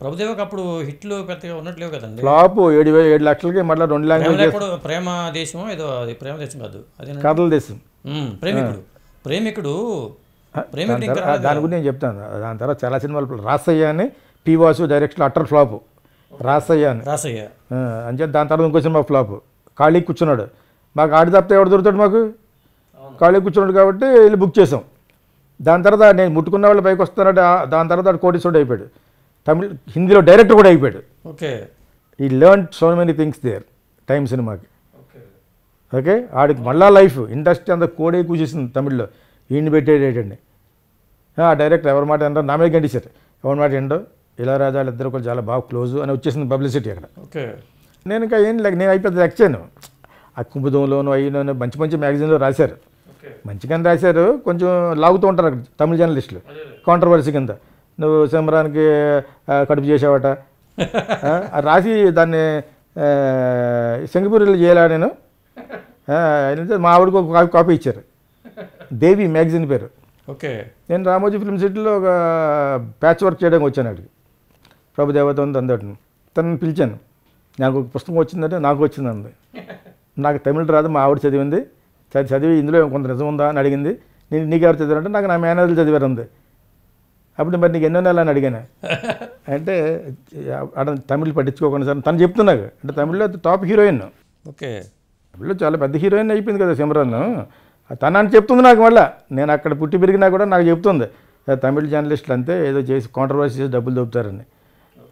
ప్రభుదేవ్ అప్పుడు హిట్లు పెద్దగా ఉన్నట్లేవు కదండి ఫ్లాప్ ఏడు ఏడు లక్షలకి మళ్ళీ రెండు లాంగ్వేజ్ ప్రేమ దేశం ఏదో అది ప్రేమ దేశం కాదు అదే కథల దేశం ప్రేమికుడు ప్రేమికుడు ప్రేమికుడు దాని గురించి నేను చెప్తాను దాని తర్వాత చాలా సినిమాలు రాసయ్య అని P Vasu direction utter flop Rasayya అని రాసయ్య అంటే దాని తర్వాత ఇంకో సినిమా ఫ్లాప్ ఖాళీ కూర్చున్నాడు మాకు ఆడి తప్పితే ఎవడు దొరుకుతాడు మాకు ఖాళీ కూర్చున్నాడు కాబట్టి వెళ్ళి బుక్ చేసాం దాని తర్వాత నేను ముట్టుకున్న వాళ్ళు పైకి వస్తున్నాడు దాని తర్వాత కోటీశ్వరుడు అయిపోయాడు తమిళ్ హిందీలో డైరెక్టర్ కూడా అయిపోయాడు ఓకే ఈ learn so many things there time సినిమాకి ఓకే ఆడికి మళ్ళా లైఫ్ ఇండస్ట్రీ అంతా కోడే కూసేసింది తమిళ్లో ఈయన పెట్టేటండి ఆ డైరెక్టర్ ఎవరి మాట ఏంటో నా మీద గంటేశారు ఎవరి మాట ఏంటో ఇలా రాజాలు ఇద్దరు కూడా చాలా బాగా క్లోజ్ అని వచ్చేసింది పబ్లిసిటీ అక్కడ ఓకే నేను ఇంకా ఏం లేక నేను అయిపోయింది లెక్చాను ఆ కుంభదంలోను అయినోను మంచి మంచి మ్యాగజైన్లో రాశారు మంచిగానే రాశారు కొంచెం లాగుతూ ఉంటారు అక్కడ తమిళ జర్నలిస్టులు కాంట్రవర్సీ కింద నువ్వు సింహరానికి కడుపు చేసావట రాసి దాన్ని సింగపూర్లో చేయాలా నేను మా ఆవిడకు ఒక కాపీ ఇచ్చారు దేవి మ్యాగజైన్ పేరు ఓకే నేను రామోజీ ఫిల్మ్ సిటీలో ఒక ప్యాచ్ వర్క్ చేయడానికి వచ్చాను అక్కడికి ప్రభుదేవత ఉంది అందటిని తనని పిలిచాను నాకు ఒక పుస్తకం వచ్చిందంటే నాకు అంది నాకు తమిళ రాదు మా ఆవిడ చదివింది చదివి ఇందులో కొంత నిజం ఉందా అని అడిగింది నేను నీకు ఎవరు చదివారంటే నాకు నా మేనేజర్లు చదివారు ఉంది అప్పుడు మరి నీకు ఎన్నో నెలలు అని అడిగాను అంటే అక్కడ తమిళ్ పట్టించుకోకుండా సార్ తను చెప్తున్నాగా అంటే తమిళ్లో టాప్ హీరోయిన్ ఓకే తమిళ్లో చాలా పెద్ద హీరోయిన్ అయిపోయింది కదా సిమరన్ తన అని చెప్తుంది నాకు మళ్ళీ నేను అక్కడ పుట్టి పెరిగినా కూడా నాకు చెప్తుంది తమిళ్ జర్నలిస్టులు అంతే ఏదో చేసి కాంట్రవర్సీ చేసి డబ్బులు దొబ్బుతారని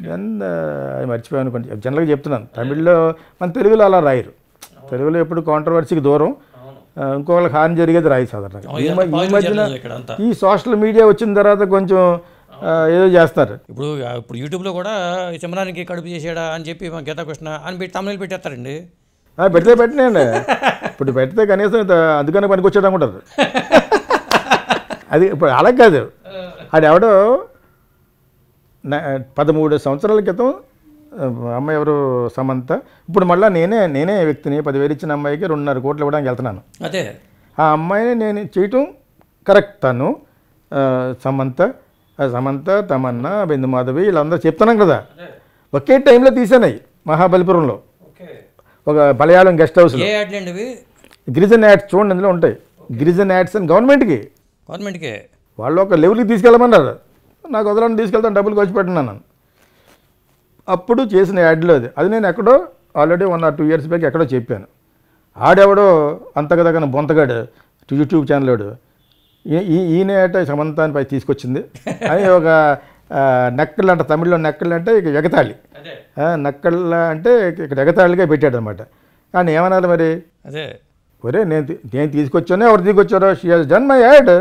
దెన్ అది మర్చిపోయాను కొంచెం జనరల్గా చెప్తున్నాను తమిళ్లో మన తెలుగులో అలా రాయరు తెలుగులో ఎప్పుడు కాంట్రవర్సీకి దూరం ఇంకొకరికి హాని జరిగేది రాయిచదరంగా ఈ మధ్యన ఈ సోషల్ మీడియా వచ్చిన తర్వాత కొంచెం ఏదో చేస్తారు ఇప్పుడు ఇప్పుడు యూట్యూబ్లో కూడా చమరానికి కడుపు చేసాడా అని చెప్పి గీతాకృష్ణ అని పెట్టి తమిళ పెట్టేస్తారండి పెడితే పెట్టినండి ఇప్పుడు పెడితే కనీసం అందుకనే పనికొచ్చాడు అనుకుంటారు అది ఇప్పుడు అలా కాదు ఎవడో పదమూడు సంవత్సరాల క్రితం అమ్మ ఎవరు సమంత ఇప్పుడు మళ్ళీ నేనే నేనే వ్యక్తిని పదివేలు ఇచ్చిన అమ్మాయికి రెండున్నర కోట్లు ఇవ్వడానికి వెళ్తున్నాను అదే ఆ అమ్మాయిని నేను చేయటం కరెక్ట్ తను సమంత సమంత తమన్నా బిందు మాధవి వీళ్ళందరూ చెప్తున్నాం కదా ఒకే టైంలో తీసానాయి మహాబలిపురంలో ఒక బలయాలం గెస్ట్ హౌస్ గిరిజన్ యాడ్స్ చూడండి అందులో ఉంటాయి గిరిజన్ యాడ్స్ అని గవర్నమెంట్కి గవర్నమెంట్కి వాళ్ళు ఒక లెవెల్కి తీసుకెళ్ళమన్నారు నాకు వదలని తీసుకెళ్తాను డబ్బులు ఖర్చు పెట్టినాను అప్పుడు చేసిన యాడ్లో అది అది నేను ఎక్కడో already one or two years back ఎక్కడో చెప్పాను ఆడెవడో అంతకదగన బొంతగాడు యూట్యూబ్ ఛానల్ వాడు ఈయన ఏట సమంతాన్ని పై తీసుకొచ్చింది అని ఒక నక్కళ్ళు అంటే తమిళ్లో నక్కళ్ళు అంటే ఇక ఎగతాళి నక్కళ్ళ అంటే ఇక్కడ ఎగతాళిగా పెట్టాడు అనమాట కానీ ఏమన్నారు మరి అదే ఒరే నేను నేను తీసుకొచ్చానో ఎవరు తీసుకొచ్చారో she has done my add